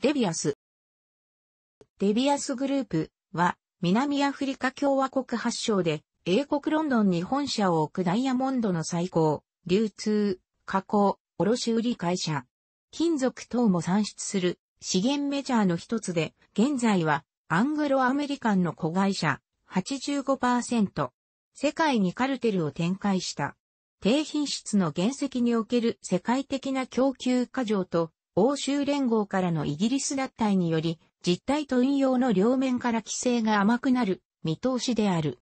デビアス。デビアスグループは南アフリカ共和国発祥で英国ロンドンに本社を置くダイヤモンドの最高、流通、加工、卸売会社。金属等も産出する資源メジャーの一つで、現在はアングロアメリカンの子会社85%、世界にカルテルを展開した。低品質の原石における世界的な供給過剰と欧州連合からのイギリス脱退により、実態と運用の両面から規制が甘くなる見通しである。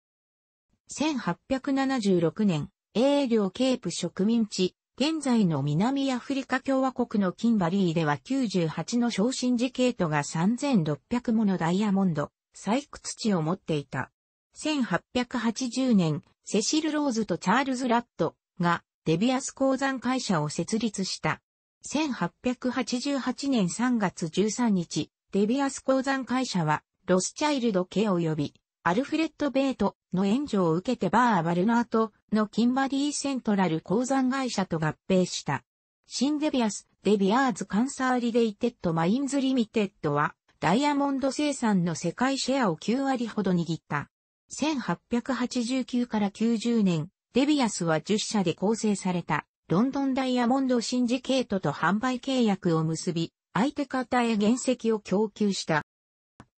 1876年、英領ケープ植民地、現在の南アフリカ共和国のキンバリーでは98の昇進時系統が3600ものダイヤモンド、採掘地を持っていた。1880年、セシル・ローズとチャールズ・ラットがデビアス鉱山会社を設立した。1888年3月13日、デビアス鉱山会社は、ロスチャイルド家及び、アルフレッド・ベートの援助を受けてバー・バルナートのキンバディー・セントラル鉱山会社と合併した。シンデビアス、デビアーズ・カンサーリデイテッド・マインズ・リミテッドは、ダイヤモンド生産の世界シェアを9割ほど握った。1889から90年、デビアスは10社で構成されたロンドンダイヤモンドシンジケートと販売契約を結び、相手方へ原石を供給した。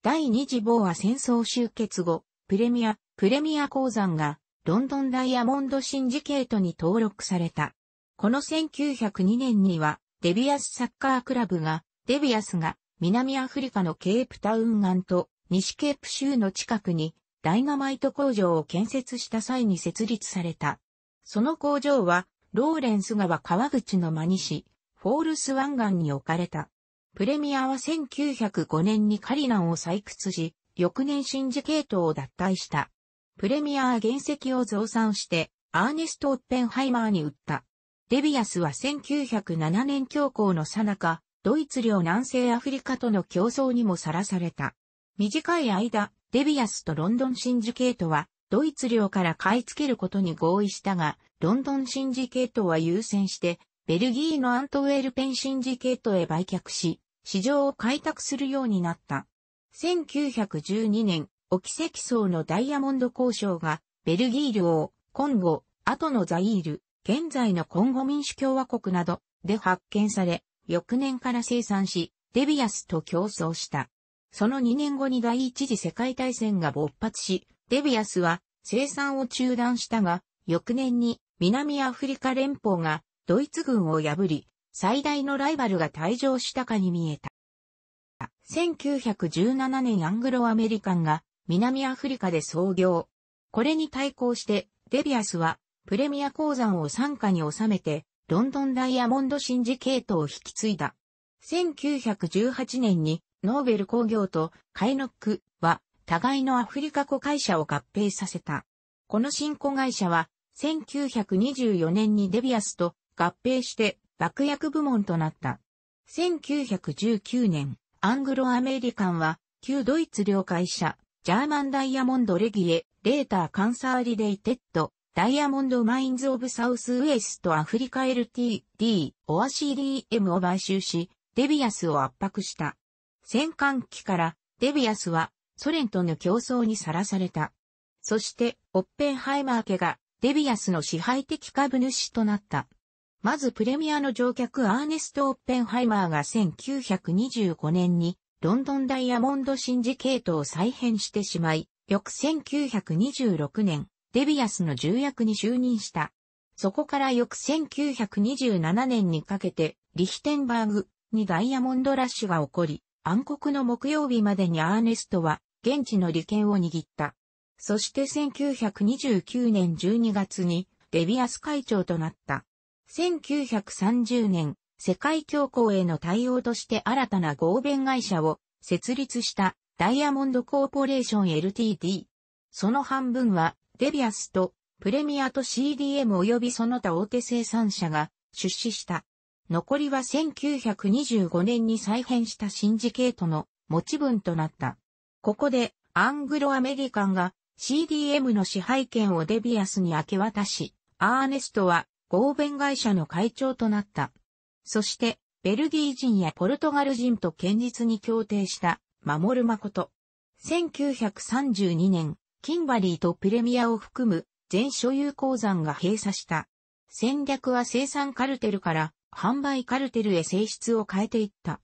第二次ボーア戦争終結後、プレミア、プレミア鉱山が、ロンドンダイヤモンドシンジケートに登録された。この1902年には、デビアスサッカークラブが、デビアスが、南アフリカのケープタウン岸と、西ケープ州の近くに、ダイナマイト工場を建設した際に設立された。その工場は、ローレンス川川口の真西、フォールス湾岸に置かれた。プレミアは1905年にカリナンを採掘し、翌年シンジケートを脱退した。プレミアは原石を増産して、アーネスト・オッペンハイマーに売った。デビアスは1907年強行の最中、ドイツ領南西アフリカとの競争にもさらされた。短い間、デビアスとロンドンシンジケートは、ドイツ領から買い付けることに合意したが、ロンドンシンジケートは優先して、ベルギーのアントウェルペンシンジケートへ売却し、市場を開拓するようになった。1912年、オキセキ層のダイヤモンド交渉が、ベルギー領、コンゴ、後のザイール、現在のコンゴ民主共和国などで発見され、翌年から生産し、デビアスと競争した。その2年後に第一次世界大戦が勃発し、デビアスは生産を中断したが、翌年に南アフリカ連邦がドイツ軍を破り、最大のライバルが退場したかに見えた。1917年アングロアメリカンが南アフリカで創業。これに対抗してデビアスはプレミア鉱山を傘下に収めてロンドンダイヤモンドシンジケートを引き継いだ。1918年にノーベル工業とカイノックは互いのアフリカ子会社を合併させた。この新子会社は1924年にデビアスと合併して爆薬部門となった。1919年、アングロアメリカンは、旧ドイツ領会社、ジャーマンダイヤモンドレギエ、レーターカンサーリデイテッド、ダイヤモンドマインズオブサウスウエストアフリカ LTD、オア CDM を買収し、デビアスを圧迫した。戦艦機からデビアスはソ連との競争にさらされた。そして、オッペンハイマー家がデビアスの支配的株主となった。まずプレミアの乗客アーネスト・オッペンハイマーが1925年にロンドンダイヤモンドシンジケートを再編してしまい、翌1926年、デビアスの重役に就任した。そこから翌1927年にかけて、リヒテンバーグにダイヤモンドラッシュが起こり、暗黒の木曜日までにアーネストは現地の利権を握った。そして1929年12月にデビアス会長となった。1930年、世界恐慌への対応として新たな合弁会社を設立したダイヤモンドコーポレーション LTD。その半分はデビアスとプレミアと CDM 及びその他大手生産者が出資した。残りは1925年に再編したシンジケートの持ち分となった。ここでアングロアメリカンが CDM の支配権をデビアスに明け渡し、アーネストは合弁会社の会長となった。そして、ベルギー人やポルトガル人と堅実に協定した、守る誠。1932年、キンバリーとプレミアを含む全所有鉱山が閉鎖した。戦略は生産カルテルから販売カルテルへ性質を変えていった。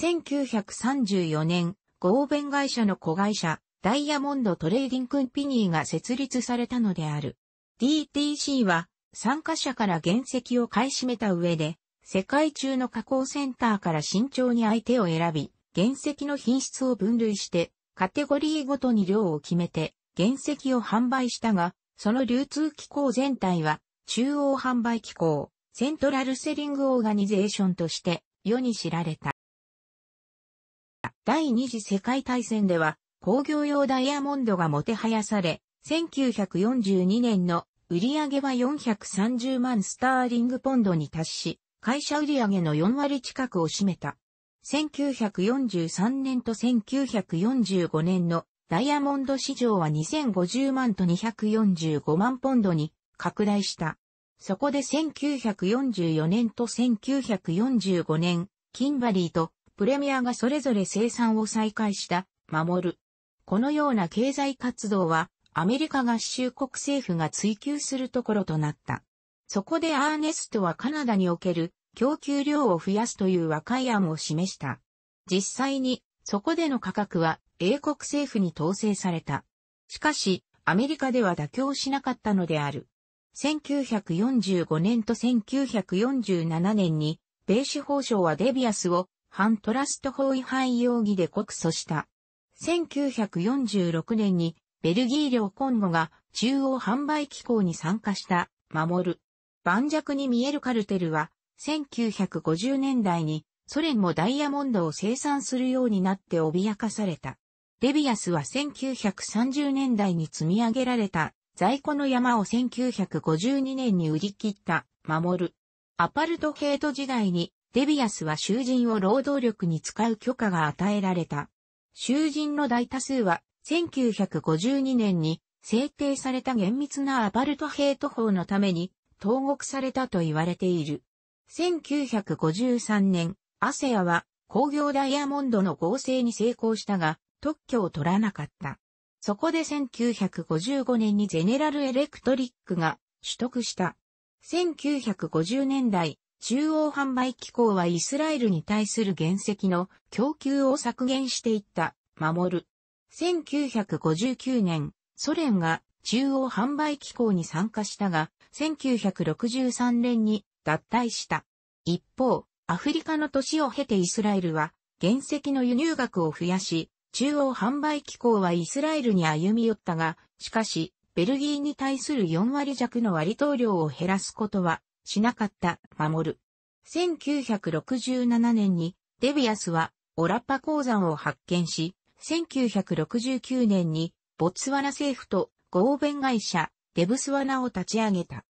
1934年、合弁会社の子会社、ダイヤモンドトレーディングンピニーが設立されたのである。DTC は参加者から原石を買い占めた上で、世界中の加工センターから慎重に相手を選び、原石の品質を分類して、カテゴリーごとに量を決めて、原石を販売したが、その流通機構全体は、中央販売機構、セントラルセリングオーガニゼーションとして、世に知られた。第二次世界大戦では、工業用ダイヤモンドがもてはやされ、1942年の売上は430万スターリングポンドに達し、会社売上の4割近くを占めた。1943年と1945年のダイヤモンド市場は2050万と245万ポンドに拡大した。そこで1944年と1945年、キンバリーとプレミアがそれぞれ生産を再開した、守る。このような経済活動はアメリカ合衆国政府が追求するところとなった。そこでアーネストはカナダにおける供給量を増やすという和解案を示した。実際にそこでの価格は英国政府に統制された。しかし、アメリカでは妥協しなかったのである。1945年と1947年に、米司法省はデビアスを反トラスト法違反容疑で告訴した。1946年にベルギー領コンゴが中央販売機構に参加した、守る。盤石に見えるカルテルは、1950年代にソ連もダイヤモンドを生産するようになって脅かされた。デビアスは1930年代に積み上げられた在庫の山を1952年に売り切った、守る。アパルトヘイト時代にデビアスは囚人を労働力に使う許可が与えられた。囚人の大多数は、1952年に制定された厳密なアパルトヘイト法のために、投獄されたと言われている。1953年、アセアは工業ダイヤモンドの合成に成功したが、特許を取らなかった。そこで1955年にゼネラルエレクトリックが取得した。1950年代、中央販売機構はイスラエルに対する原石の供給を削減していった、守る。1959年、ソ連が中央販売機構に参加したが、1963年に脱退した。一方、アフリカの年を経てイスラエルは、原石の輸入額を増やし、中央販売機構はイスラエルに歩み寄ったが、しかし、ベルギーに対する4割弱の割当量を減らすことはしなかった、守る。1967年に、デビアスは、オラッパ鉱山を発見し、1969年に、ボツワナ政府と合弁会社、デブスワナを立ち上げた。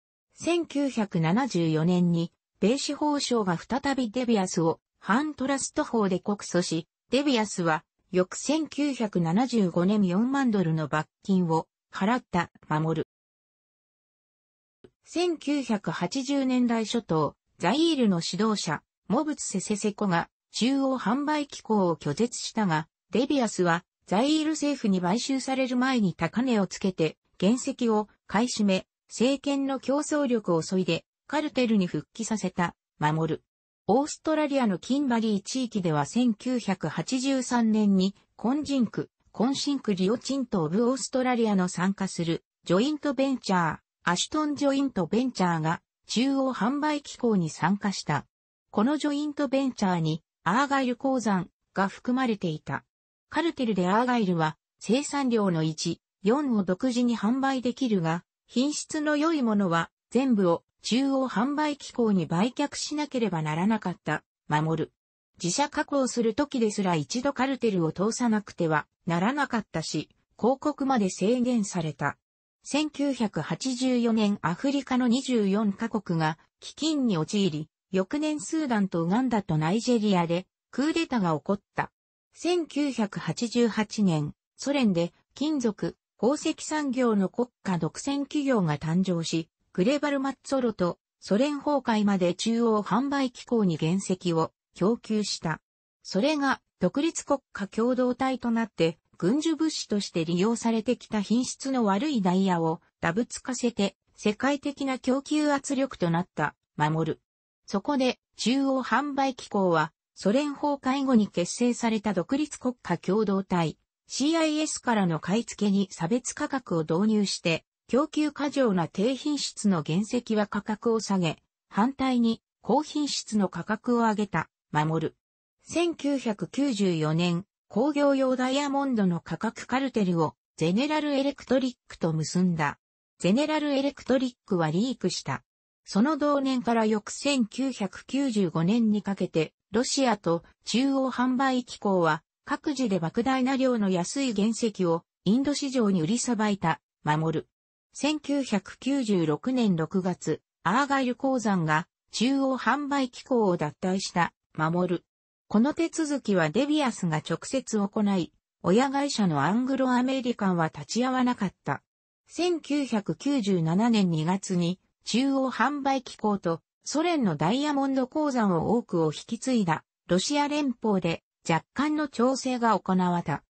1974年に、米司法省が再びデビアスを反トラスト法で告訴し、デビアスは、翌1975年4万ドルの罰金を払った、守る。1980年代初頭、ザイールの指導者、モブツセセセコが中央販売機構を拒絶したが、デビアスはザイール政府に買収される前に高値をつけて、原石を買い占め、政権の競争力を削いで、カルテルに復帰させた、守る。オーストラリアのキンバリー地域では1983年に、コンジンク、コンシンクリオチントオブオーストラリアの参加する、ジョイントベンチャー、アシュトンジョイントベンチャーが中央販売機構に参加した。このジョイントベンチャーにアーガイル鉱山が含まれていた。カルテルでアーガイルは生産量の1、4を独自に販売できるが、品質の良いものは全部を中央販売機構に売却しなければならなかった。守る。自社加工する時ですら一度カルテルを通さなくてはならなかったし、広告まで制限された。1984年アフリカの24カ国が基金に陥り、翌年スーダンとウガンダとナイジェリアでクーデタが起こった。1988年、ソ連で金属、宝石産業の国家独占企業が誕生し、グレバルマッツォロとソ連崩壊まで中央販売機構に原石を供給した。それが独立国家共同体となって軍需物資として利用されてきた品質の悪いダイヤをダブつかせて世界的な供給圧力となった、守る。そこで中央販売機構はソ連崩壊後に結成された独立国家共同体 CIS からの買い付けに差別価格を導入して供給過剰な低品質の原石は価格を下げ反対に高品質の価格を上げた、守る。1994年、工業用ダイヤモンドの価格カルテルをゼネラルエレクトリックと結んだ。ゼネラルエレクトリックはリークした。その同年から翌1995年にかけて、ロシアと中央販売機構は各自で莫大な量の安い原石をインド市場に売りさばいた、守る。1996年6月、アーガイル鉱山が中央販売機構を脱退した、守る。この手続きはデビアスが直接行い、親会社のアングロアメリカンは立ち会わなかった。1997年2月に中央販売機構とソ連のダイヤモンド鉱山を多くを引き継いだロシア連邦で若干の調整が行われた。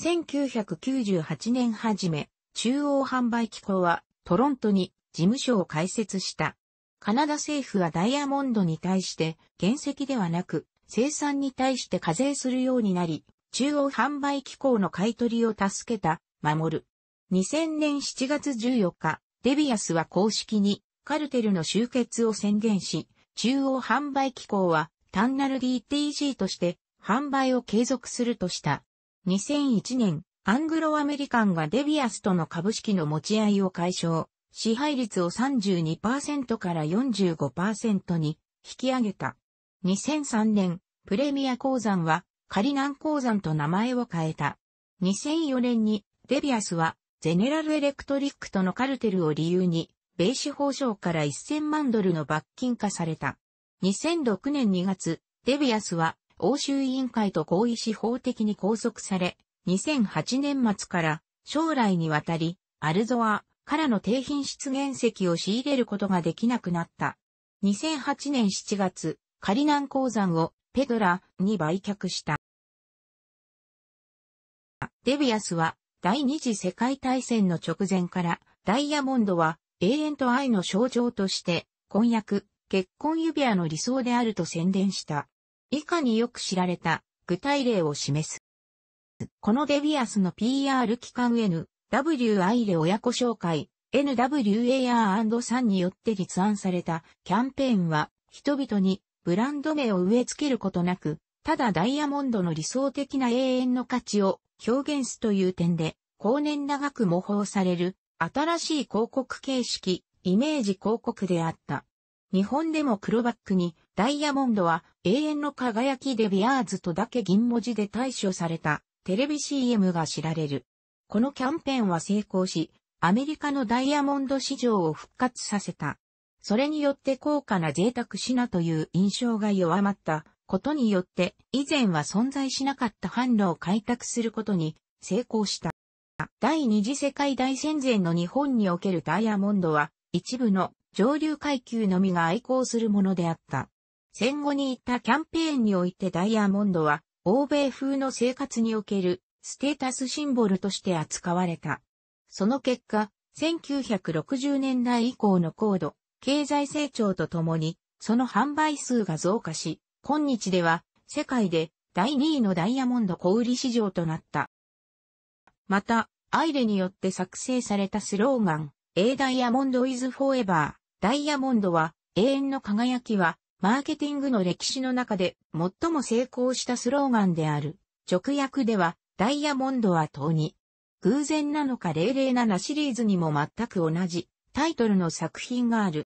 1998年初め、中央販売機構はトロントに事務所を開設した。カナダ政府はダイヤモンドに対して原石ではなく生産に対して課税するようになり、中央販売機構の買取を助けた、守る。2000年7月14日、デビアスは公式にカルテルの集結を宣言し、中央販売機構は単なる DTG として販売を継続するとした。2001年、アングロアメリカンがデビアスとの株式の持ち合いを解消、支配率を32%から45%に引き上げた。2003年、プレミア鉱山はカリナン鉱山と名前を変えた。2004年にデビアスはゼネラルエレクトリックとのカルテルを理由に、米司法省から1000万ドルの罰金化された。2006年2月、デビアスは欧州委員会と合意し法的に拘束され、2008年末から将来にわたり、アルゾアからの低品質原石を仕入れることができなくなった。2008年7月、カリナン鉱山をペトラに売却した。デビアスは第二次世界大戦の直前からダイヤモンドは永遠と愛の象徴として婚約、結婚指輪の理想であると宣伝した。以下によく知られた具体例を示す。このデビアスの PR 機関 NWI で親子紹介 NWAR&3 によって立案されたキャンペーンは人々にブランド名を植え付けることなく、ただダイヤモンドの理想的な永遠の価値を表現すという点で、後年長く模倣される新しい広告形式、イメージ広告であった。日本でも黒バックにダイヤモンドは永遠の輝きでビアーズとだけ銀文字で対処されたテレビ CM が知られる。このキャンペーンは成功し、アメリカのダイヤモンド市場を復活させた。それによって高価な贅沢品という印象が弱まったことによって以前は存在しなかった販路を開拓することに成功した。第二次世界大戦前の日本におけるダイヤモンドは一部の上流階級のみが愛好するものであった。戦後に行ったキャンペーンにおいてダイヤモンドは欧米風の生活におけるステータスシンボルとして扱われた。その結果、1960年代以降の高度、経済成長とともに、その販売数が増加し、今日では世界で第2位のダイヤモンド小売市場となった。また、アイレによって作成されたスローガン、A ダイヤモンド is forever、ダイヤモンドは永遠の輝きは、マーケティングの歴史の中で最も成功したスローガンである。直訳では、ダイヤモンドは遠に。偶然なのか007シリーズにも全く同じタイトルの作品がある。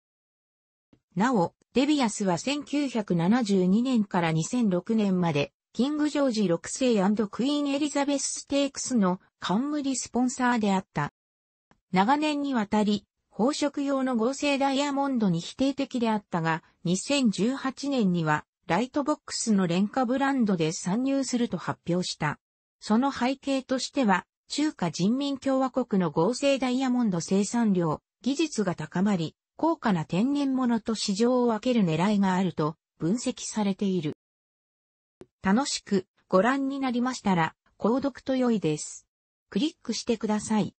なお、デビアスは1972年から2006年まで、キング・ジョージ6世クイーン・エリザベス・ステークスの冠スポンサーであった。長年にわたり、宝飾用の合成ダイヤモンドに否定的であったが、2018年には、ライトボックスの廉価ブランドで参入すると発表した。その背景としては、中華人民共和国の合成ダイヤモンド生産量、技術が高まり、高価な天然物と市場を分ける狙いがあると分析されている。楽しくご覧になりましたら、購読と良いです。クリックしてください。